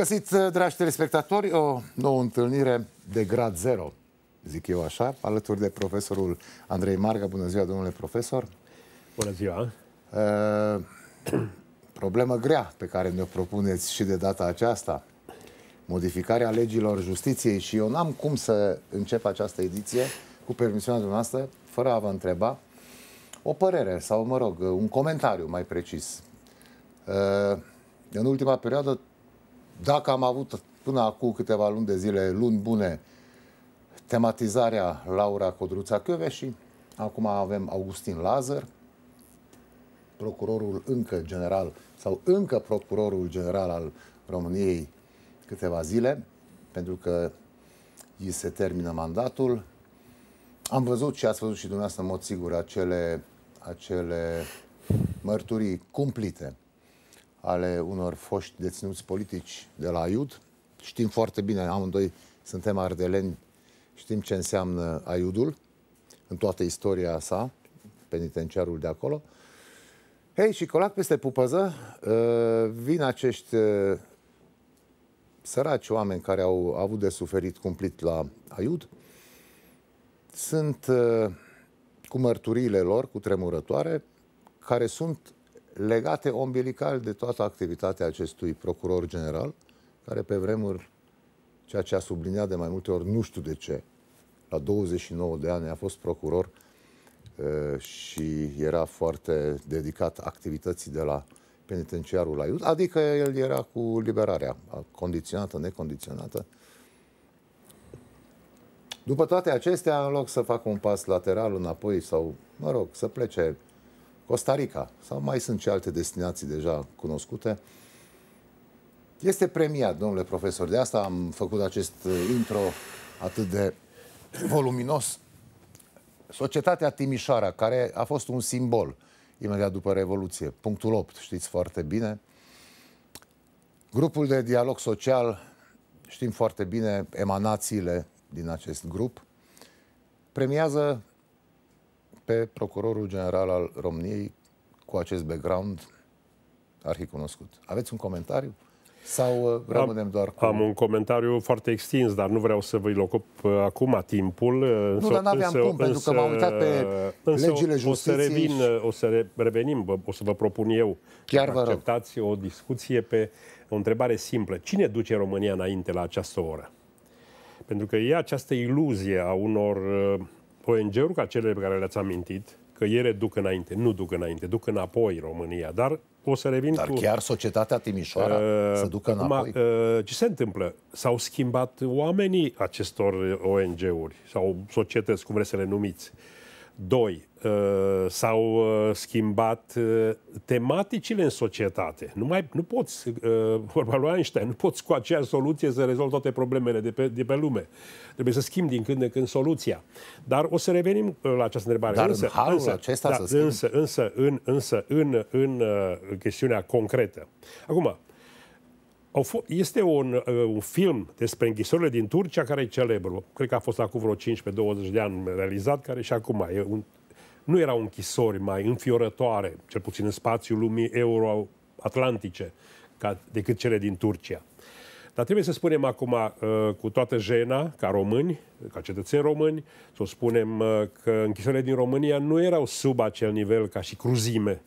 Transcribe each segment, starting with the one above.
găsit, dragi telespectatori, o nouă întâlnire de grad zero, zic eu așa, alături de profesorul Andrei Marga. Bună ziua, domnule profesor! Bună ziua! Uh, problemă grea pe care ne-o propuneți și de data aceasta, modificarea legilor justiției și eu n-am cum să încep această ediție, cu permisiunea dumneavoastră, fără a vă întreba o părere sau, mă rog, un comentariu mai precis. Uh, în ultima perioadă dacă am avut până acum câteva luni de zile, luni bune, tematizarea Laura Codruța și acum avem Augustin Lazar, procurorul încă general sau încă procurorul general al României câteva zile, pentru că îi se termină mandatul. Am văzut și ați văzut și dumneavoastră în mod sigur acele, acele mărturii cumplite ale unor foști deținuți politici de la IUD. Știm foarte bine, amândoi suntem ardeleni, știm ce înseamnă Aiudul în toată istoria sa, penitenciarul de acolo. Hei, și colac peste pupăză, ă, vin acești ă, săraci oameni care au avut de suferit cumplit la Aiud. Sunt ă, cu mărturiile lor, cu tremurătoare, care sunt legate ombilical de toată activitatea acestui procuror general, care pe vremuri, ceea ce a subliniat de mai multe ori, nu știu de ce, la 29 de ani a fost procuror și era foarte dedicat activității de la penitenciarul la Iud, adică el era cu liberarea condiționată, necondiționată. După toate acestea, în loc să facă un pas lateral înapoi sau, mă rog, să plece Costa Rica sau mai sunt și alte destinații deja cunoscute. Este premiat, domnule profesor. De asta am făcut acest uh, intro atât de voluminos. Societatea Timișoara, care a fost un simbol imediat după Revoluție, punctul 8, știți foarte bine. Grupul de dialog social, știm foarte bine emanațiile din acest grup, premiază pe procurorul general al României cu acest background ar fi cunoscut. Aveți un comentariu? Sau uh, rămânem am, doar cu... Am un comentariu foarte extins, dar nu vreau să vă-l ocup uh, acum timpul. Uh, însă, nu, dar n-aveam cum, însă, pentru că m-am uitat pe însă, legile justiției. O să, revin, și... o să revenim, o să vă propun eu. Chiar vă Acceptați rău. o discuție pe o întrebare simplă. Cine duce România înainte la această oră? Pentru că e această iluzie a unor... Uh, ONG-uri ca cele pe care le-ați amintit, că ele duc înainte, nu duc înainte, duc înapoi România, dar o să revin Dar cu... chiar societatea Timișoara uh, să ducă înapoi? Uh, ce se întâmplă? S-au schimbat oamenii acestor ONG-uri sau societăți, cum vreți să le numiți. Uh, Doi, uh, s-au uh, schimbat uh, tematicile în societate. Nu mai nu poți, vorba lui Einstein, nu poți cu aceeași soluție să rezolvi toate problemele de pe, de pe lume. Trebuie să schimbi din când în când soluția. Dar o să revenim la această întrebare. Dar însă, în halul însă, acesta da, să Însă, însă, în, însă în, în, în, în chestiunea concretă. Acum, este un, uh, un film despre închisorile din Turcia care e celebru. Cred că a fost acum vreo 15-20 de ani realizat, care și acum e un, nu erau închisori mai înfiorătoare, cel puțin în spațiul lumii euroatlantice, ca, decât cele din Turcia. Dar trebuie să spunem acum uh, cu toată jena, ca români, ca cetățeni români, să spunem uh, că închisorile din România nu erau sub acel nivel ca și cruzime,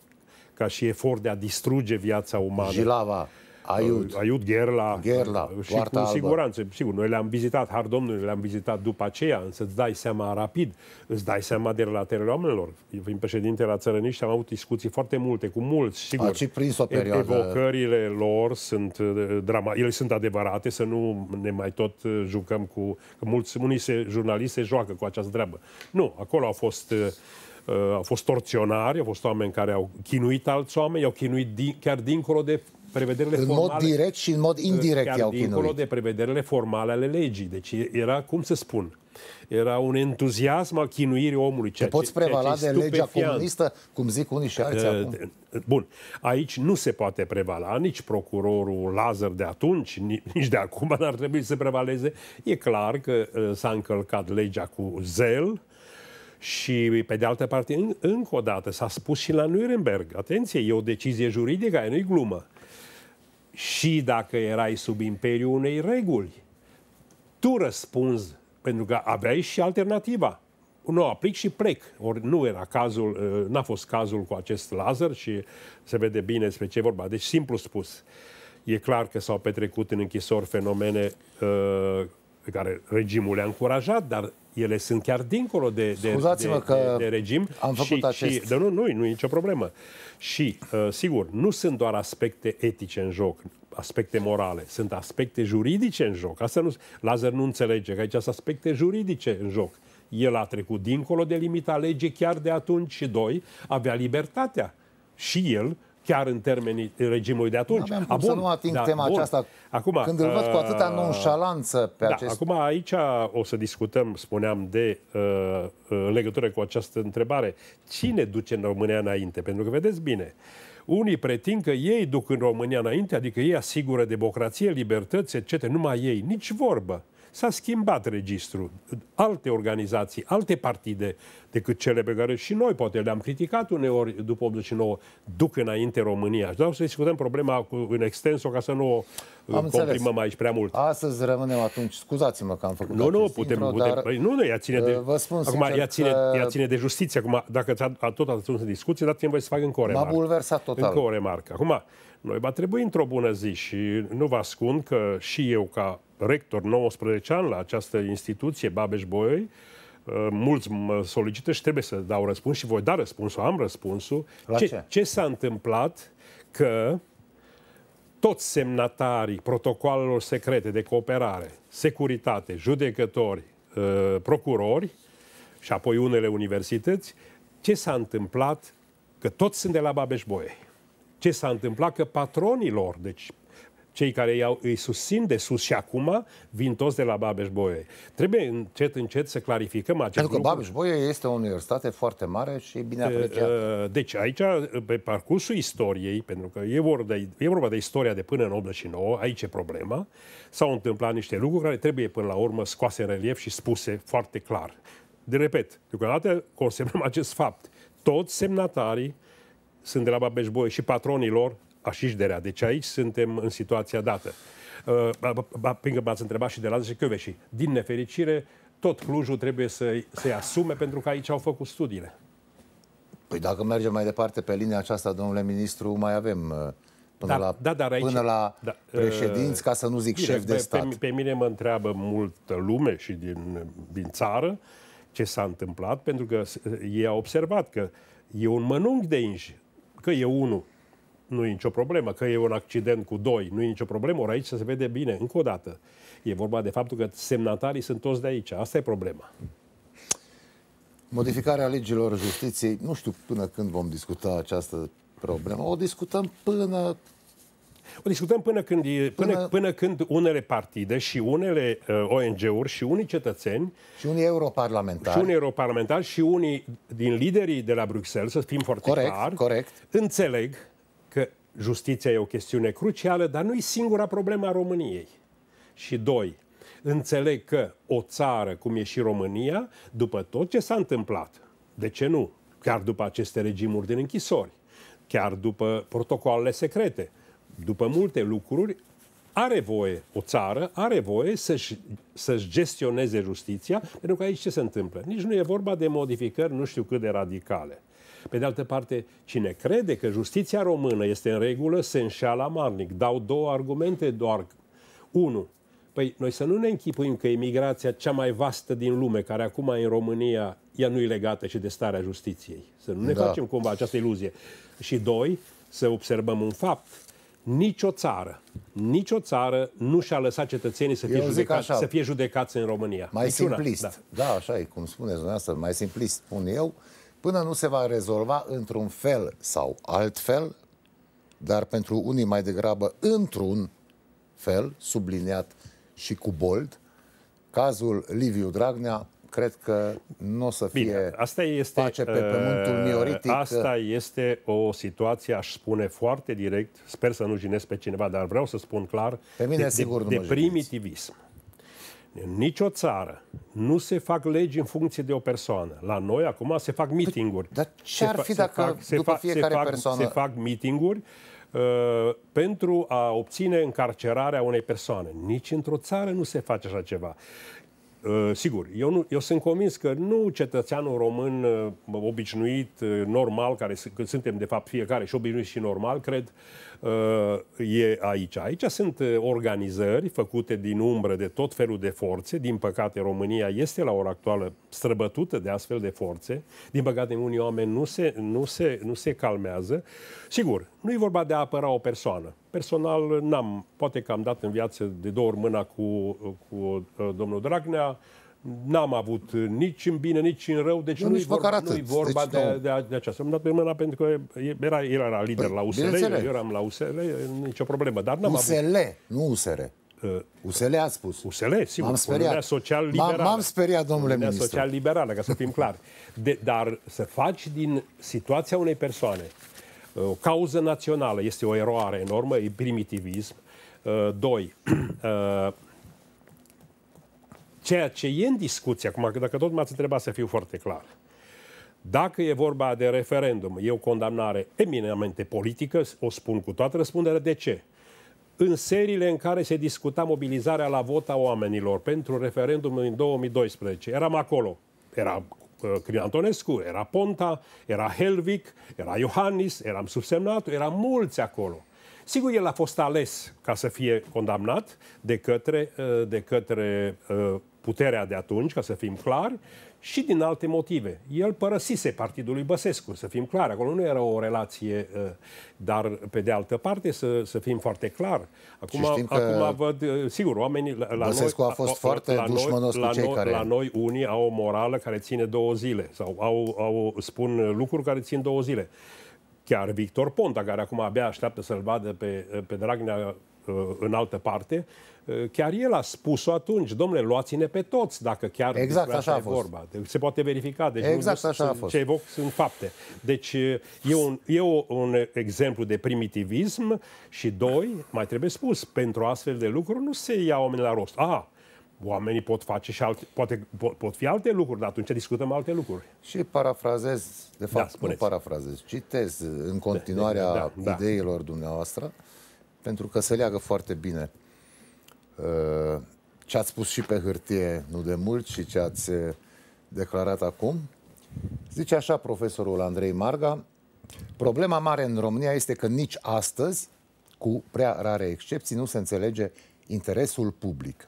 ca și efort de a distruge viața umană. Jilava Aiut. Uh, aiut, Gherla, Gherla și cu albă. siguranță. Sigur, noi le-am vizitat, har Domnului, le-am vizitat după aceea, însă îți dai seama rapid, îți dai seama de relatele oamenilor. Eu fiind președinte la Țărăniști, am avut discuții foarte multe cu mulți, sigur. Ați prins o perioadă. Evocările lor sunt uh, drama, ele sunt adevărate, să nu ne mai tot uh, jucăm cu... Că mulți, unii se, jurnaliști se joacă cu această treabă. Nu, acolo au fost Uh, au fost torționari, au fost oameni care au chinuit alți oameni, au chinuit din, chiar dincolo de prevederile în formale. În mod direct și în mod uh, indirect chiar i-au dincolo chinuit. dincolo de prevederile formale ale legii. Deci era, cum să spun, era un entuziasm al chinuirii omului. Ceea Te poți prevala ceea ce de legea comunistă, cum zic unii și alții uh, acum. Uh, bun, aici nu se poate prevala nici procurorul Lazar de atunci, nici de acum n-ar trebui să prevaleze. E clar că uh, s-a încălcat legea cu zel, și, pe de altă parte, în, încă o dată, s-a spus și la Nuremberg, atenție, e o decizie juridică, aia nu-i glumă. Și dacă erai sub imperiul unei reguli, tu răspunzi, pentru că aveai și alternativa. Nu, aplic și plec. Ori nu era cazul, ă, n-a fost cazul cu acest laser și se vede bine despre ce vorba. Deci, simplu spus, e clar că s-au petrecut în închisori fenomene uh, ă, pe care regimul le-a încurajat, dar ele sunt chiar dincolo de, de, de, că de, de regim. Am făcut și, acest... și, dar nu, nu, nu e nicio problemă. Și, uh, sigur, nu sunt doar aspecte etice în joc, aspecte morale, sunt aspecte juridice în joc. Asta nu, Lazar nu înțelege că aici sunt aspecte juridice în joc. El a trecut dincolo de limita legii chiar de atunci și, doi, avea libertatea și el chiar în termenii regimului de atunci. Nu aveam cum să nu ating da, tema bun. aceasta acum, când îl văd cu uh, atâta nonșalanță pe da, acest... Acum aici o să discutăm, spuneam, de uh, în legătură cu această întrebare. Cine duce în România înainte? Pentru că vedeți bine, unii pretind că ei duc în România înainte, adică ei asigură democrație, libertăți, etc. Numai ei, nici vorbă s-a schimbat registrul. Alte organizații, alte partide decât cele pe care și noi poate le-am criticat uneori după 89, duc înainte România. Și vreau să discutăm problema cu, în extenso ca să nu o am uh, comprimăm înțeles. aici prea mult. Astăzi rămânem atunci, scuzați-mă că am făcut Nu, nu, putem, intro, putem dar, păi nu, nu, ea ține de, uh, vă spun acum, ea ține, că... ea ține de justiție. Acum, dacă ți-a tot atunci în discuție, dați-mi voi să fac încă o remarcă. M-a bulversat total. Încă o remarcă. Acum, noi va trebui într-o bună zi și nu vă ascund că și eu, ca rector 19 ani la această instituție, babeș Boi, uh, mulți mă solicită și trebuie să dau răspuns și voi da răspunsul, am răspunsul. La ce, ce? ce s-a întâmplat că toți semnatarii protocoalelor secrete de cooperare, securitate, judecători, uh, procurori și apoi unele universități, ce s-a întâmplat că toți sunt de la Babeș-Bolyai ce s-a întâmplat, că patronilor, deci cei care iau, îi susțin de sus și acum vin toți de la babeș Boie. Trebuie încet, încet să clarificăm acest Pentru că babeș Boie este o universitate foarte mare și bine apreciată. Deci aici, pe parcursul istoriei, pentru că e vorba, de, e vorba de istoria de până în 89, aici e problema, s-au întâmplat niște lucruri care trebuie până la urmă scoase în relief și spuse foarte clar. De repet, deocamdată consemnăm acest fapt. Toți semnatarii sunt de la Babeș și patronii lor rea. Deci aici suntem în situația dată. Uh, pentru că m-ați întrebat și de la Căveși. Din nefericire, tot Clujul trebuie să-i să asume pentru că aici au făcut studiile. Păi dacă mergem mai departe pe linia aceasta, domnule ministru, mai avem uh, până da, la, da, dar aici, până la da, uh, președinți, ca să nu zic direct, șef de stat. Pe, pe mine mă întreabă multă lume și din, din țară ce s-a întâmplat, pentru că ei au observat că e un mănunchi de inși că e unul, nu e nicio problemă, că e un accident cu doi, nu e nicio problemă, ori aici se vede bine, încă o dată. E vorba de faptul că semnatarii sunt toți de aici, asta e problema. Modificarea legilor justiției, nu știu până când vom discuta această problemă, o discutăm până o discutăm până când, e, până, până, până când unele partide și unele uh, ONG-uri și unii cetățeni și unii europarlamentari și unii europarlamentari și unii din liderii de la Bruxelles, să fim foarte corect, clar, corect. înțeleg că justiția e o chestiune crucială, dar nu e singura problemă a României. Și doi, înțeleg că o țară cum e și România, după tot ce s-a întâmplat, de ce nu? Chiar după aceste regimuri din închisori, chiar după protocoalele secrete, după multe lucruri, are voie, o țară are voie să-și, să-și gestioneze justiția, pentru că aici ce se întâmplă? Nici nu e vorba de modificări nu știu cât de radicale. Pe de altă parte, cine crede că justiția română este în regulă, se înșeală amarnic. Dau două argumente doar. Unu, păi noi să nu ne închipuim că imigrația cea mai vastă din lume, care acum e în România, ea nu e legată și de starea justiției. Să nu ne da. facem cumva această iluzie. Și doi, să observăm un fapt nicio țară, nicio țară nu și-a lăsat cetățenii să fie, judecați, așa, să fie judecați în România. Mai Niciuna. simplist. Da. da, așa e, cum spuneți dumneavoastră, mai simplist spun eu, până nu se va rezolva într-un fel sau altfel, dar pentru unii mai degrabă într-un fel, subliniat și cu bold, cazul Liviu Dragnea cred că nu o să fie Bine, asta este, pace pe uh, pământul mioritic. Asta este o situație, aș spune foarte direct, sper să nu jinesc pe cineva, dar vreau să spun clar, pe mine, de, sigur, de, de primitivism. În nicio țară nu se fac legi în funcție de o persoană. La noi acum se fac păi, meetinguri. Dar ce ar fi se dacă fac, se după fac, fiecare se fac, persoană... Se fac meetinguri uh, pentru a obține încarcerarea unei persoane. Nici într-o țară nu se face așa ceva. Eh, sigur, eu, nu, eu sunt convins că nu cetățeanul român eh, obișnuit, eh, normal, care suntem de fapt fiecare și obișnuit și normal, cred, Uh, e aici. Aici sunt uh, organizări făcute din umbră de tot felul de forțe. Din păcate, România este la ora actuală străbătută de astfel de forțe. Din păcate, unii oameni nu se, nu se, nu se calmează. Sigur, nu e vorba de a apăra o persoană. Personal, n-am. Poate că am dat în viață de două ori mâna cu, cu uh, domnul Dragnea, N-am avut nici în bine, nici în rău, deci nu, i vor, nu vorba deci, de, de, de, de aceasta. Am dat pe mâna pentru că era, era lider păi, la USL, eu eram la USL, nicio problemă. Dar n-am USL, avut... nu USR. Uh, USL a spus. USL, sigur. M-am speriat. social liberală. M-am speriat, domnule ministru. social liberală, ca să fim clari. De, dar să faci din situația unei persoane uh, o cauză națională este o eroare enormă, e primitivism. Uh, doi, uh, Ceea ce e în discuție, acum, dacă tot m-ați întrebat să fiu foarte clar, dacă e vorba de referendum, e o condamnare eminamente politică, o spun cu toată răspunderea. De ce? În seriile în care se discuta mobilizarea la vot a oamenilor pentru referendum în 2012, eram acolo. Era uh, Crin Antonescu, era Ponta, era Helvic, era Iohannis, eram subsemnat, eram mulți acolo. Sigur, el a fost ales ca să fie condamnat de către, uh, de către uh, puterea de atunci, ca să fim clari, și din alte motive. El părăsise partidul lui Băsescu, să fim clari. Acolo nu era o relație, uh, dar pe de altă parte, să, să fim foarte clar. Acum, acum văd, uh, sigur, oamenii la Băsescu noi, a fost la, foarte la noi, cu cei la noi, care... La noi unii au o morală care ține două zile sau au, au spun lucruri care țin două zile chiar Victor Ponta, care acum abia așteaptă să-l vadă pe, pe Dragnea Uh, în altă parte, uh, chiar el a spus-o atunci, domnule, luați-ne pe toți, dacă chiar exact așa a fost. vorba. Deci se poate verifica, deci exact nu așa a fost. ce evoc sunt fapte. Deci uh, e un, e un exemplu de primitivism și doi, mai trebuie spus, pentru astfel de lucruri nu se ia oamenii la rost. A, oamenii pot face și alte, poate, pot, pot fi alte lucruri, dar atunci discutăm alte lucruri. Și parafrazez, de da, fapt da, nu parafrazez, citez în da, continuarea da, da, da, ideilor da. dumneavoastră pentru că se leagă foarte bine uh, ce ați spus și pe hârtie nu de mult și ce ați uh, declarat acum. Zice așa profesorul Andrei Marga, problema mare în România este că nici astăzi, cu prea rare excepții, nu se înțelege interesul public.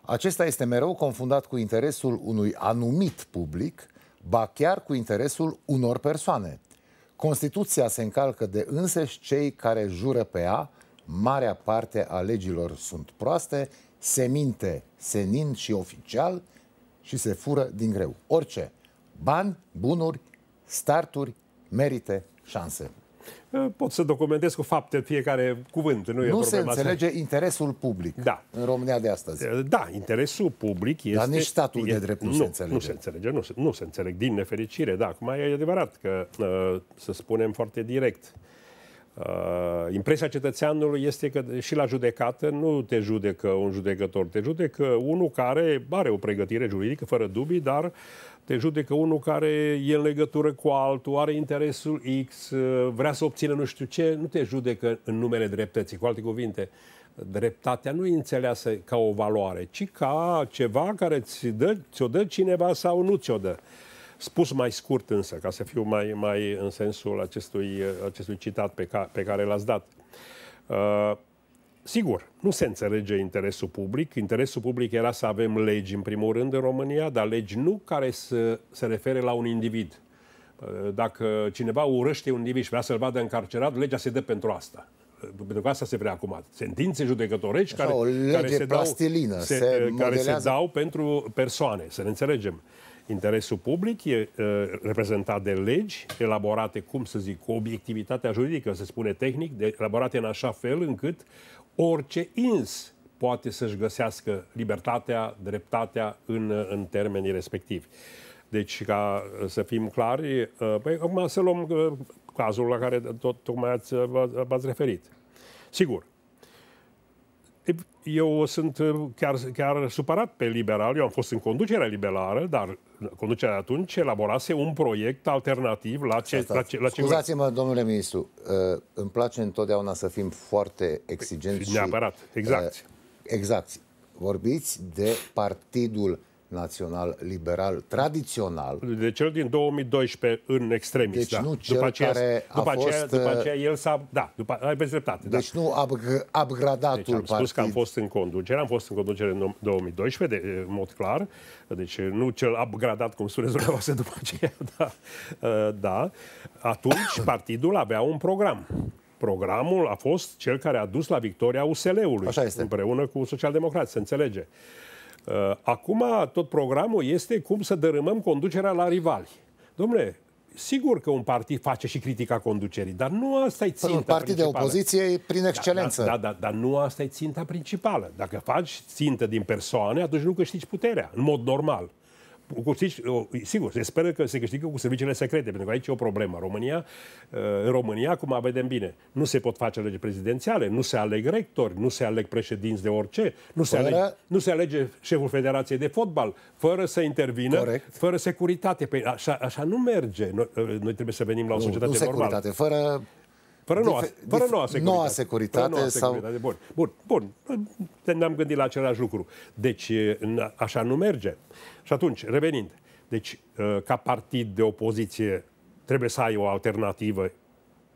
Acesta este mereu confundat cu interesul unui anumit public, ba chiar cu interesul unor persoane. Constituția se încalcă de însăși cei care jură pe ea, marea parte a legilor sunt proaste, se minte senin și oficial și se fură din greu. Orice. Bani, bunuri, starturi, merite, șanse. Eh, pot să documentez cu fapte fiecare cuvânt. Nu, nu e problema se înțelege asta. interesul public da. în România de astăzi. Eh, da, interesul public este... Dar nici statul e, de drept nu, nu se înțelege. Nu se înțelege, nu se, nu se înțelege, din nefericire. Da, acum e adevărat că, eh, să spunem foarte direct, uh, Uh, impresia cetățeanului este că și la judecată nu te judecă un judecător, te judecă unul care are o pregătire juridică, fără dubii, dar te judecă unul care e în legătură cu altul, are interesul X, uh, vrea să obțină nu știu ce, nu te judecă în numele dreptății. Cu alte cuvinte, dreptatea nu e înțeleasă ca o valoare, ci ca ceva care ți-o dă, ți dă cineva sau nu ți-o dă. Uh, Spus mai scurt însă, ca să fiu mai, mai în sensul acestui, acestui citat pe, ca, pe care l-ați dat, uh, Sigur, nu se înțelege interesul public. Interesul public era să avem legi, în primul rând, în România, dar legi nu care să se refere la un individ. Uh, dacă cineva urăște un individ și vrea să-l vadă încarcerat, legea se dă pentru asta uh, pentru că asta se vrea acum, sentințe judecătorești care, care, se, dau, se, se, care se dau pentru persoane, să ne înțelegem. Interesul public e uh, reprezentat de legi elaborate, cum să zic, cu obiectivitatea juridică, se spune tehnic, de, elaborate în așa fel încât orice ins poate să-și găsească libertatea, dreptatea în, în termenii respectivi. Deci, ca să fim clari, uh, păi, acum să luăm uh, cazul la care tot tocmai ați, v-ați referit. Sigur, eu sunt uh, chiar, chiar supărat pe liberal. Eu am fost în conducerea liberală, dar conducerea atunci elaborase un proiect alternativ la ce... la ce, la ce Scuzați-mă, domnule ministru, uh, îmi place întotdeauna să fim foarte exigenți Neapărat, exact. Uh, exact. Vorbiți de partidul național liberal tradițional. De cel din 2012 în extremist, deci da. nu cel după aceea, care a după fost... după uh, aceea el s-a... Da, după, ai dreptate. Da. Deci da. nu a upgradatul deci am partid. spus că am fost în conducere, am fost în conducere în 2012, de, în mod clar, deci nu cel upgradat, cum spuneți dumneavoastră, după aceea, da. Uh, da. Atunci partidul avea un program programul a fost cel care a dus la victoria USL-ului. Așa este. Împreună cu socialdemocrați, se înțelege. Uh, acum tot programul este cum să dărâmăm conducerea la rivali. Domnule, sigur că un partid face și critica conducerii, dar nu asta e păi, ținta Un partid principală. de opoziție prin da, excelență. Da, da, da, da, dar nu asta e ținta principală. Dacă faci țintă din persoane, atunci nu câștigi puterea, în mod normal. Cu sigur, se speră că se câștigă cu serviciile secrete, pentru că aici e o problemă. România, uh, în România, acum vedem bine, nu se pot face lege prezidențiale, nu se aleg rectori, nu se aleg președinți de orice, nu, fără... se, alege, nu se alege șeful Federației de Fotbal, fără să intervină, Corect. fără securitate. Păi așa, așa nu merge. Noi, uh, noi trebuie să venim la o nu, societate nu securitate, normală. fără fără noua, fără noua securitate. Noua securitate, fără noua securitate. Bun, bun, bun. Ne-am gândit la același lucru. Deci, așa nu merge. Și atunci, revenind, deci, ă, ca partid de opoziție, trebuie să ai o alternativă,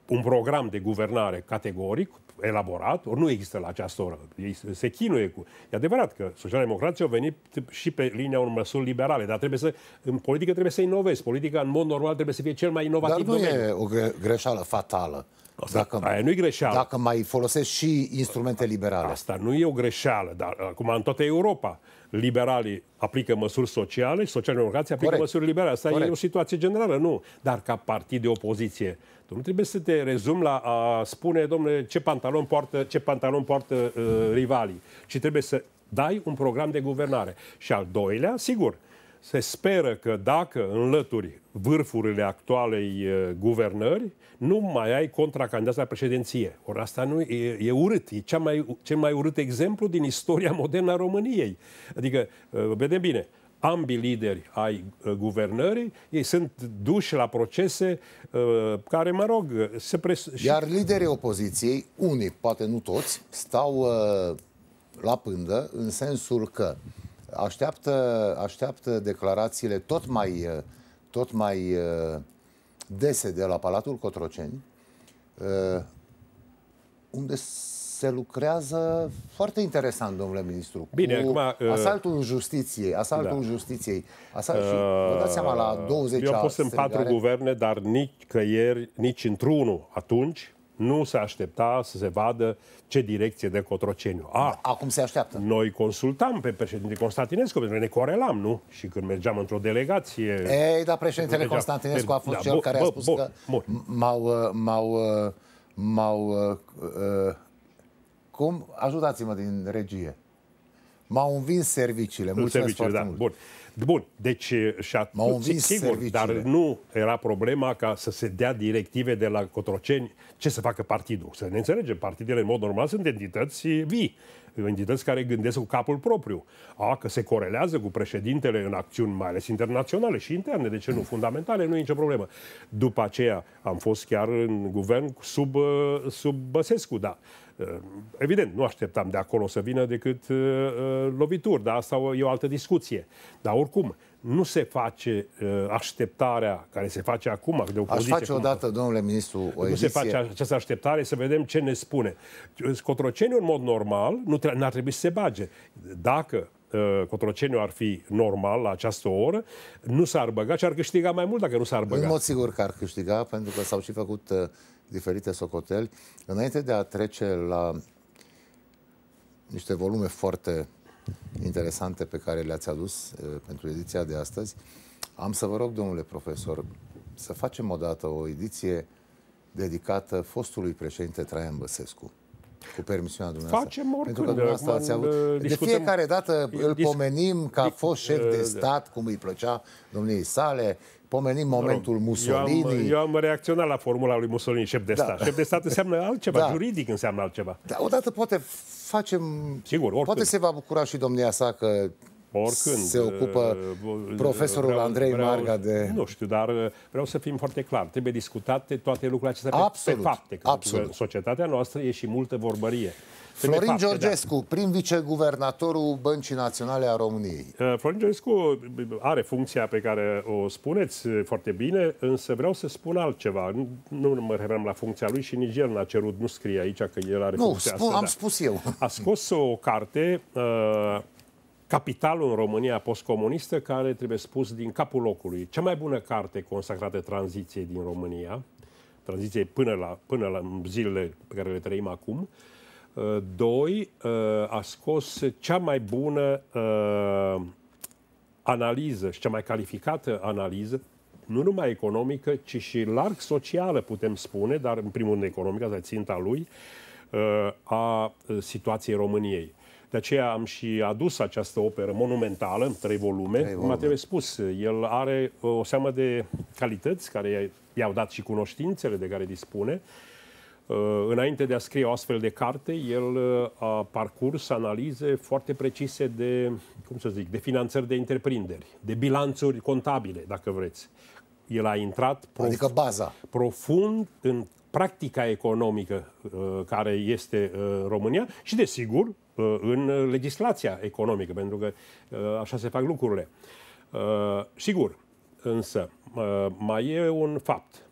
un program de guvernare categoric, elaborat, ori nu există la această oră. Ei se chinuie cu... E adevărat că socialdemocrații au venit și pe linia unor măsuri liberale, dar trebuie să, în politică trebuie să inovezi. Politica, în mod normal, trebuie să fie cel mai inovativ Dar nu domeniu. e o greșeală fatală Asta, dacă, aia nu e greșeală. Dacă mai folosesc și instrumente liberale. Asta nu e o greșeală, dar uh, acum în toată Europa liberalii aplică măsuri sociale și socialdemocrații aplică Corect. măsuri liberale. Asta Corect. e o situație generală, nu. Dar ca partid de opoziție, tu nu trebuie să te rezumi la a spune, domnule, ce pantalon poartă, ce pantalon poartă uh, rivalii, ci trebuie să dai un program de guvernare. Și al doilea, sigur, uh, se speră că dacă înlături vârfurile actualei uh, guvernări, nu mai ai contracandidați la președinție. Ori asta nu e, e urât, e cea mai, cel mai urât exemplu din istoria modernă a României. Adică, uh, vedem bine, ambii lideri ai uh, guvernării, ei sunt duși la procese care, mă rog, se pres... Iar liderii opoziției, unii, poate nu toți, stau la pândă în sensul că așteaptă, așteaptă declarațiile tot mai, tot mai uh, dese de la Palatul Cotroceni, uh, unde se lucrează foarte interesant, domnule ministru. Bine, cu acum, uh, asaltul uh, justiției, asaltul da. justiției. Asalt, uh, și vă dați seama, la 20 Eu am fost în patru guverne, dar nici căieri, nici într-unul atunci, nu se aștepta să se vadă ce direcție de Cotroceniu. A, Acum se așteaptă. Noi consultam pe președintele Constantinescu, pentru că ne corelam, nu? Și când mergeam într-o delegație... Ei, dar președintele mergeam... Constantinescu a fost da, cel bo, care bo, a spus bo, că m-au... Uh, m-au, uh, m-au uh, uh, cum? Ajutați-mă din regie. M-au învins serviciile. Mulțumesc serviciile, foarte da. mult. Bun. Bun, deci și atunci sigur, dar nu era problema ca să se dea directive de la Cotroceni ce să facă partidul. Să ne înțelegem, partidele în mod normal sunt entități vii entități care gândesc cu capul propriu. A, că se corelează cu președintele în acțiuni, mai ales internaționale și interne, de ce nu? Fundamentale, nu e nicio problemă. După aceea am fost chiar în guvern sub, sub Băsescu, da. Eh, evident, nu așteptam de acolo să vină decât eh, eh, lovituri, dar asta e o altă discuție. Dar oricum, nu se face așteptarea care se face acum de opoziție. Aș face odată, domnule ministru, o ediție. Nu se face această așteptare să vedem ce ne spune. Cotroceniu, în mod normal, nu tre- ar trebui să se bage. Dacă Cotroceniu ar fi normal la această oră, nu s-ar băga și ar câștiga mai mult dacă nu s-ar băga. În mod sigur că ar câștiga, pentru că s-au și făcut uh, diferite socoteli, înainte de a trece la niște volume foarte interesante pe care le-ați adus eh, pentru ediția de astăzi, am să vă rog, domnule profesor, să facem odată o ediție dedicată fostului președinte Traian Băsescu. Cu permisiunea dumneavoastră. Facem oricând. Pentru că dumneavoastră ați avut... Discutăm... De fiecare dată îl pomenim ca a fost șef eh, de da. stat, cum îi plăcea domniei sale, pomenim momentul Mussolini. Eu am, eu am reacționat la formula lui Mussolini, șef de da. stat. Șef de stat înseamnă altceva, da. juridic înseamnă altceva. Da, odată poate facem... Sigur, oricând. Poate se va bucura și domnia sa că oricând. Se ocupă uh, profesorul vreau, Andrei vreau, Marga de... Nu știu, dar uh, vreau să fim foarte clar. Trebuie discutate toate lucrurile acestea absolut, pe fapte. Că absolut. Societatea noastră e și multă vorbărie. Florin fapte, da. Georgescu, da. prim viceguvernatorul Băncii Naționale a României. Uh, Florin Georgescu are funcția pe care o spuneți uh, foarte bine, însă vreau să spun altceva. Nu, nu mă referam la funcția lui și nici el n-a cerut, nu scrie aici că el are nu, funcția spun, asta. am da. spus eu. A scos o carte, uh, Capitalul în România postcomunistă, care trebuie spus din capul locului. Cea mai bună carte consacrată tranziției din România, tranziției până la, până la zilele pe care le trăim acum, uh, Eh, doi, eh, a scos cea mai bună eh, analiză și cea mai calificată analiză, nu numai economică, ci și larg socială, putem spune, dar în primul rând economică, asta e ținta lui, a situației României. De aceea am și adus această operă monumentală, în trei volume. Trei volume. trebuie spus, el are o seamă de calități care i-au dat și cunoștințele de care dispune, Uh, înainte de a scrie o astfel de carte, el uh, a parcurs analize foarte precise de, cum să zic, de finanțări de întreprinderi, de bilanțuri contabile, dacă vreți. El a intrat prof- adică baza. profund în practica economică uh, care este în România și, desigur, în legislația economică, pentru că așa se fac lucrurile. Sigur, însă, mai e un fapt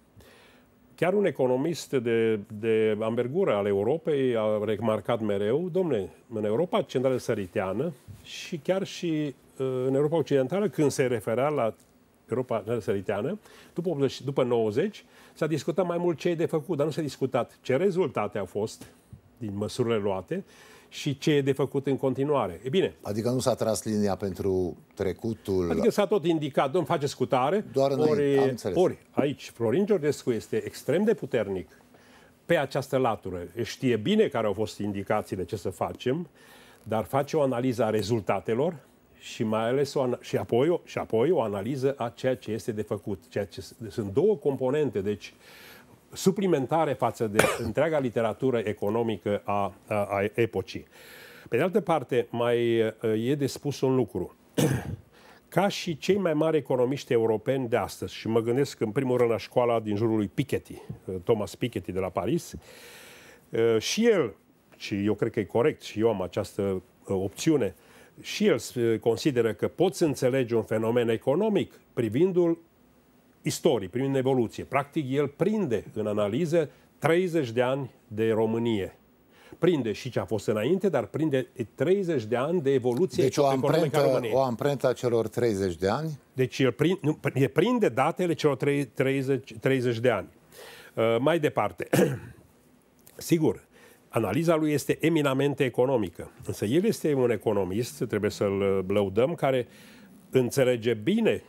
Chiar un economist de, de ambergură al Europei a remarcat mereu, domne, în Europa centrală săriteană și chiar și uh, în Europa Occidentală, când se referea la Europa săriteană, după, 80, după 90, s-a discutat mai mult ce e de făcut, dar nu s-a discutat ce rezultate au fost din măsurile luate și ce e de făcut în continuare. E bine. Adică nu s-a tras linia pentru trecutul... Adică s-a tot indicat, domn, face scutare. Doar ori, înainte, ori, aici, Florin Georgescu este extrem de puternic pe această latură. Știe bine care au fost indicațiile ce să facem, dar face o analiză a rezultatelor și mai ales o, și, apoi, și apoi o analiză a ceea ce este de făcut. Ceea ce, sunt două componente, deci suplimentare față de întreaga literatură economică a, a, a epocii. Pe de altă parte, mai e de spus un lucru. Ca și cei mai mari economiști europeni de astăzi, și mă gândesc în primul rând la școala din jurul lui Piketty, Thomas Piketty de la Paris, și el, și eu cred că e corect, și eu am această opțiune, și el consideră că poți înțelege un fenomen economic privindu-l istorii, prin evoluție. Practic, el prinde în analize 30 de ani de Românie. Prinde și ce a fost înainte, dar prinde 30 de ani de evoluție deci o amprentă, o amprentă a celor 30 de ani? Deci el prinde, nu, prinde datele celor 30, 30 de ani. Uh, mai departe, sigur, analiza lui este eminamente economică, însă el este un economist, trebuie să-l uh, lăudăm, care înțelege bine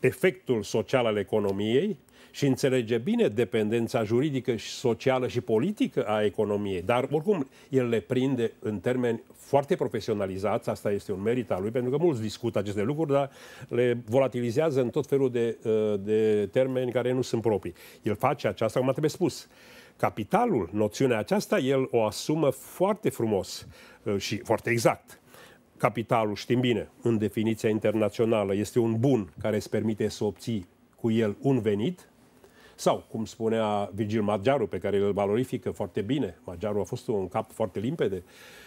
efectul social al economiei și înțelege bine dependența juridică și socială și politică a economiei. Dar, oricum, el le prinde în termeni foarte profesionalizați, asta este un merit al lui, pentru că mulți discută aceste lucruri, dar le volatilizează în tot felul de, uh, de termeni care nu sunt proprii. El face aceasta, cum trebuit spus. Capitalul, noțiunea aceasta, el o asumă foarte frumos uh, și foarte exact. Capitalul, știm bine, în definiția internațională, este un bun care îți permite să obții cu el un venit, sau, cum spunea Virgil Maggiaru, pe care îl valorifică foarte bine, Maggiaru a fost un cap foarte limpede,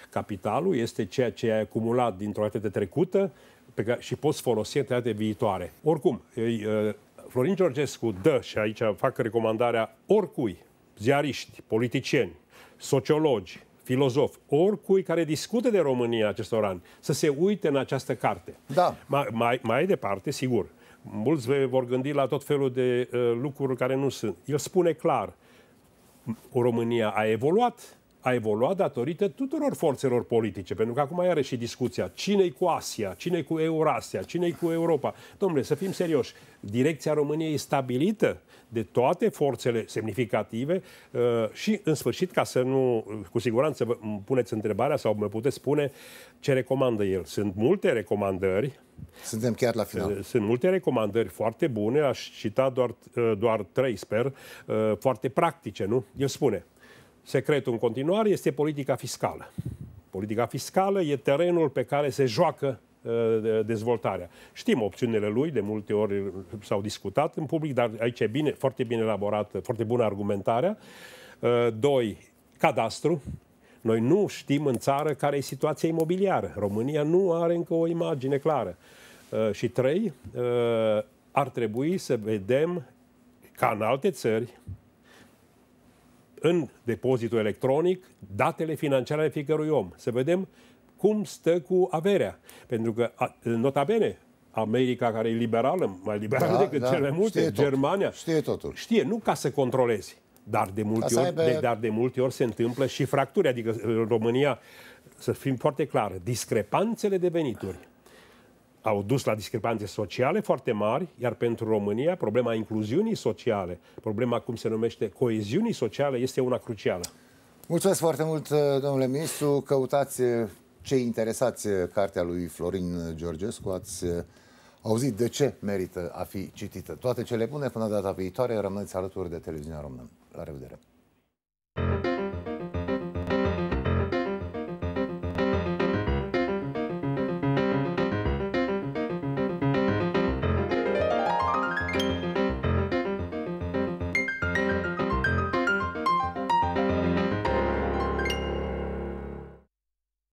capitalul este ceea ce ai acumulat dintr-o dată trecută pe care, și poți folosi în de viitoare. Oricum, ă, Florin Georgescu dă, și aici fac recomandarea oricui, ziariști, politicieni, sociologi, Filozof, oricui care discute de România acestor ani, să se uite în această carte. Da. Mai, mai, mai departe, sigur, mulți vor gândi la tot felul de uh, lucruri care nu sunt. El spune clar, România a evoluat, a evoluat datorită tuturor forțelor politice, pentru că acum are și discuția cine-i cu Asia, cine-i cu Eurasia, cine-i cu Europa. Domnule, să fim serioși, direcția României e stabilită de toate forțele semnificative uh, și, în sfârșit, ca să nu, cu siguranță vă puneți întrebarea sau mă puteți spune ce recomandă el. Sunt multe recomandări. Suntem chiar la final. Uh, sunt multe recomandări foarte bune, aș cita doar, uh, doar trei, sper, foarte practice, nu? El spune, Secretul în continuare este politica fiscală. Politica fiscală e terenul pe care se joacă uh, dezvoltarea. Știm opțiunile lui, de multe ori s-au discutat în public, dar aici e bine, foarte bine elaborată, foarte bună argumentarea. Uh, doi, cadastru. Noi nu știm în țară care e situația imobiliară. România nu are încă o imagine clară. Uh, și trei, ar trebui să vedem ca în alte țări, în depozitul electronic datele financiare ale fiecărui om. Să vedem cum stă cu averea. Pentru că, nota bene, America, care e liberală, mai liberală da, decât da, cele multe, știe Germania. Tot, știe totul. Știe, nu ca să controlezi, dar de, multe ori, aibă... de, dar de multe ori se întâmplă și fracturi. Adică în România, să fim foarte clar, discrepanțele de venituri au dus la discrepanțe sociale foarte mari, iar pentru România problema incluziunii sociale, problema cum se numește coeziunii sociale este una crucială. Mulțumesc foarte mult, uh, domnule ministru. Căutați uh, cei interesați uh, cartea lui Florin Georgescu. Ați auzit de ce merită a fi citită. Toate cele bune până data viitoare. Rămâneți alături de Televiziunea Română. La revedere!